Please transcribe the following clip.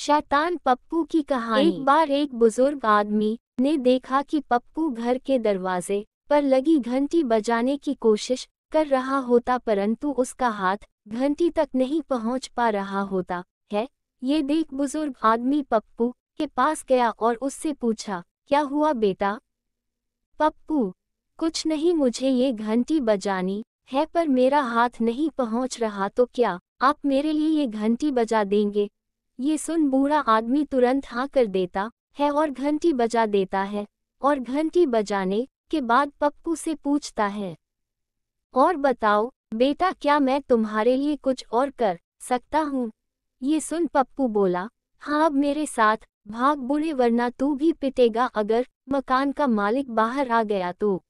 शैतान पप्पू की कहानी एक बार एक बुजुर्ग आदमी ने देखा कि पप्पू घर के दरवाजे पर लगी घंटी बजाने की कोशिश कर रहा होता परंतु उसका हाथ घंटी तक नहीं पहुंच पा रहा होता है ये देख बुजुर्ग आदमी पप्पू के पास गया और उससे पूछा क्या हुआ बेटा पप्पू कुछ नहीं मुझे ये घंटी बजानी है पर मेरा हाथ नहीं पहुंच रहा तो क्या आप मेरे लिए ये घंटी बजा देंगे ये सुन बूढ़ा आदमी तुरंत हाँ कर देता है और घंटी बजा देता है और घंटी बजाने के बाद पप्पू से पूछता है और बताओ बेटा क्या मैं तुम्हारे लिए कुछ और कर सकता हूँ ये सुन पप्पू बोला हाँ अब मेरे साथ भाग बुढ़े वरना तू भी पिटेगा अगर मकान का मालिक बाहर आ गया तो